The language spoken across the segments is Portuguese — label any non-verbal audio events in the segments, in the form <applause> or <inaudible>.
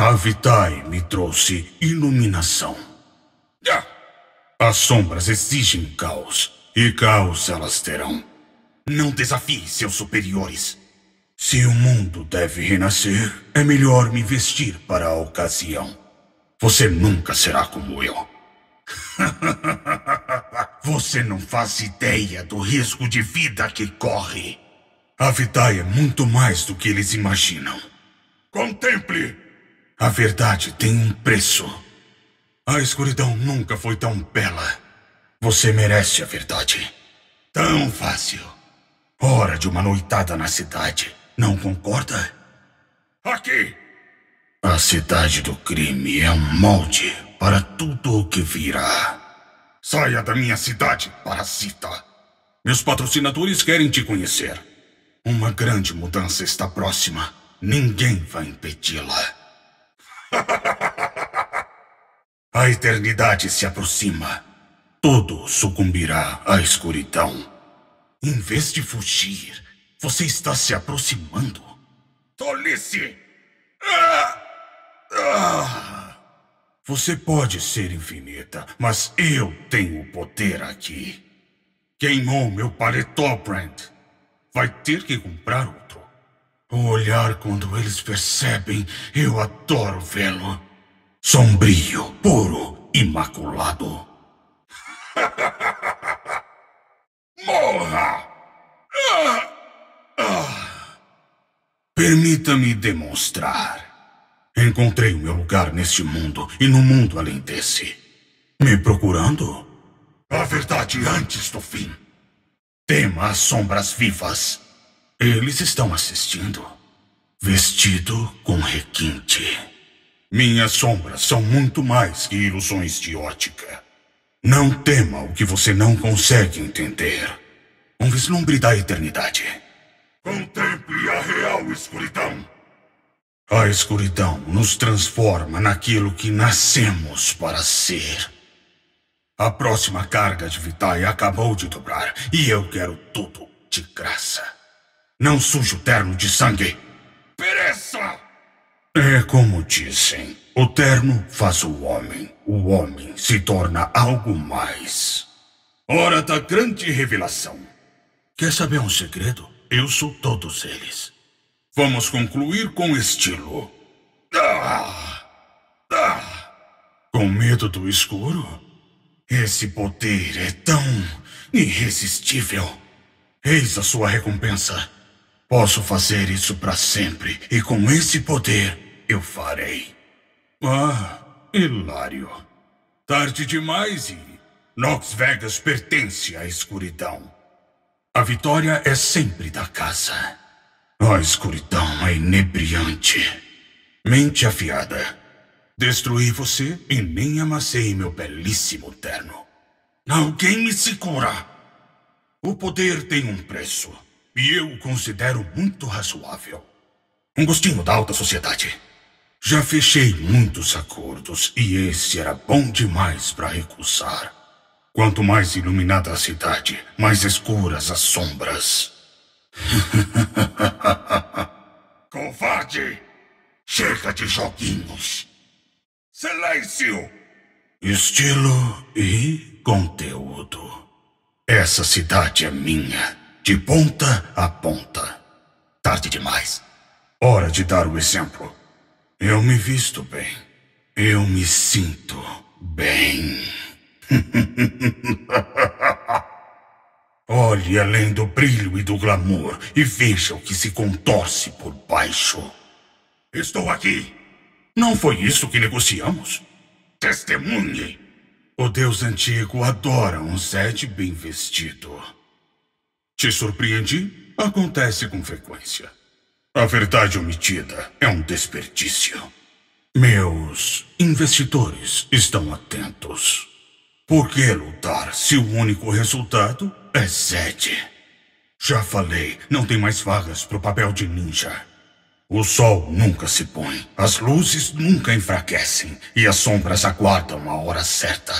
Avitai me trouxe iluminação. As sombras exigem caos, e caos elas terão. Não desafie seus superiores. Se o mundo deve renascer, é melhor me vestir para a ocasião. Você nunca será como eu. <laughs> Você não faz ideia do risco de vida que corre. A Vitai é muito mais do que eles imaginam. Contemple! A verdade tem um preço. A escuridão nunca foi tão bela. Você merece a verdade. Tão fácil. Hora de uma noitada na cidade. Não concorda? Aqui! A cidade do crime é um molde para tudo o que virá. Saia da minha cidade, parasita. Meus patrocinadores querem te conhecer. Uma grande mudança está próxima. Ninguém vai impedi-la. <laughs> A eternidade se aproxima. Tudo sucumbirá à escuridão. Em vez de fugir, você está se aproximando. Tolice! Ah! Ah! Você pode ser infinita, mas eu tenho o poder aqui. Queimou meu paletó, Brent. Vai ter que comprar o o olhar quando eles percebem, eu adoro vê-lo. Sombrio, puro, imaculado. <laughs> Morra! Permita-me demonstrar. Encontrei o meu lugar neste mundo e no mundo além desse. Me procurando? A verdade antes do fim. Tema as sombras vivas. Eles estão assistindo, vestido com requinte. Minhas sombras são muito mais que ilusões de ótica. Não tema o que você não consegue entender. Um vislumbre da eternidade. Contemple a real escuridão. A escuridão nos transforma naquilo que nascemos para ser. A próxima carga de Vitae acabou de dobrar e eu quero tudo de graça. Não suja o terno de sangue. Pereça! É como dizem: o terno faz o homem. O homem se torna algo mais. Hora da grande revelação. Quer saber um segredo? Eu sou todos eles. Vamos concluir com estilo. Ah! Ah! Com medo do escuro? Esse poder é tão irresistível. Eis a sua recompensa. Posso fazer isso para sempre, e com esse poder eu farei. Ah, Hilário. Tarde demais e Nox Vegas pertence à escuridão. A vitória é sempre da casa. A escuridão é inebriante. Mente afiada. Destruí você e nem amassei meu belíssimo terno. Alguém me segura! O poder tem um preço. E eu o considero muito razoável. Um gostinho da alta sociedade. Já fechei muitos acordos e esse era bom demais para recusar. Quanto mais iluminada a cidade, mais escuras as sombras. <laughs> Covarde! Chega de joguinhos! Silêncio! Estilo e conteúdo. Essa cidade é minha de ponta a ponta. Tarde demais. Hora de dar o exemplo. Eu me visto bem. Eu me sinto bem. <laughs> Olhe além do brilho e do glamour e veja o que se contorce por baixo. Estou aqui. Não foi isso que negociamos? Testemunhe. O deus antigo adora um Zed bem vestido. Te surpreendi? Acontece com frequência. A verdade omitida é um desperdício. Meus investidores estão atentos. Por que lutar se o único resultado é sede? Já falei, não tem mais vagas pro papel de ninja. O sol nunca se põe, as luzes nunca enfraquecem e as sombras aguardam a hora certa.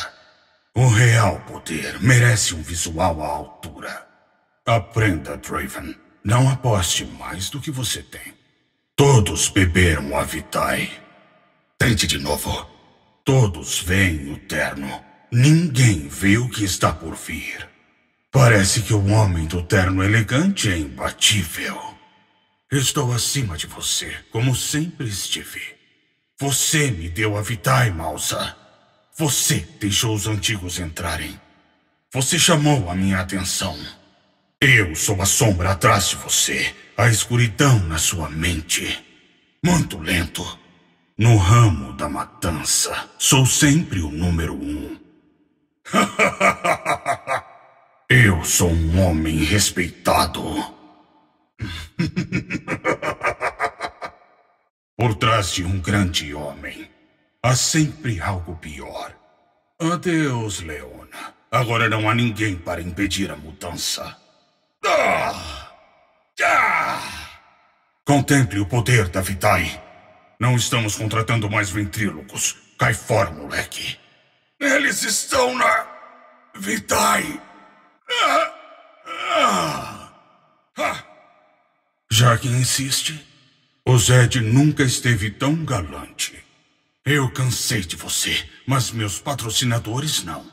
O real poder merece um visual à altura. Aprenda, Draven. Não aposte mais do que você tem. Todos beberam a Vitae. Tente de novo. Todos veem o terno. Ninguém vê o que está por vir. Parece que o homem do terno elegante é imbatível. Estou acima de você, como sempre estive. Você me deu a Vitae, Mausa. Você deixou os antigos entrarem. Você chamou a minha atenção. Eu sou a sombra atrás de você, a escuridão na sua mente. Muito lento. No ramo da matança, sou sempre o número um. <laughs> Eu sou um homem respeitado. <laughs> Por trás de um grande homem, há sempre algo pior. Adeus, Leona. Agora não há ninguém para impedir a mudança. Contemple o poder da Vitae. Não estamos contratando mais ventrílocos. Cai fora, moleque. Eles estão na... Vitae. Já que insiste, o Zed nunca esteve tão galante. Eu cansei de você, mas meus patrocinadores não.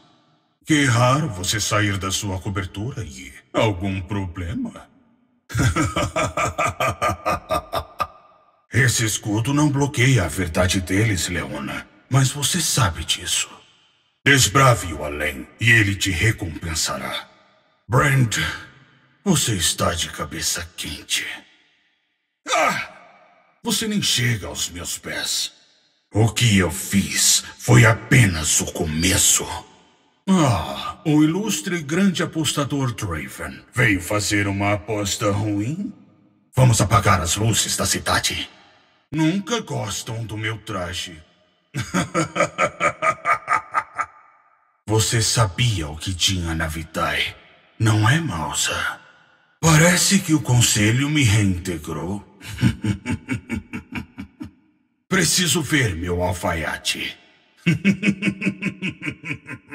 Que raro você sair da sua cobertura e... Algum problema? <laughs> Esse escudo não bloqueia a verdade deles, Leona. Mas você sabe disso. Desbrave o além e ele te recompensará. Brand, você está de cabeça quente. Ah! Você nem chega aos meus pés. O que eu fiz foi apenas o começo. Ah, o ilustre e grande apostador Draven veio fazer uma aposta ruim? Vamos apagar as luzes da cidade. Nunca gostam do meu traje. <laughs> Você sabia o que tinha na Vitae, não é, Mausa? Parece que o conselho me reintegrou. <laughs> Preciso ver meu alfaiate. <laughs>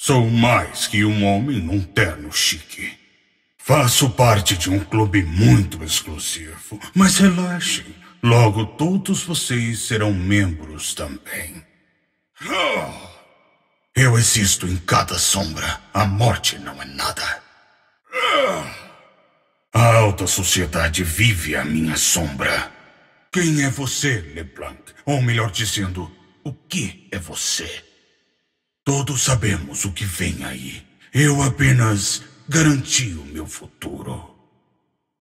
Sou mais que um homem num terno chique. Faço parte de um clube muito exclusivo, mas relaxem, logo todos vocês serão membros também. Oh! Eu existo em cada sombra, a morte não é nada. A alta sociedade vive a minha sombra. Quem é você, LeBlanc? Ou melhor dizendo, o que é você? Todos sabemos o que vem aí. Eu apenas garantiu meu futuro.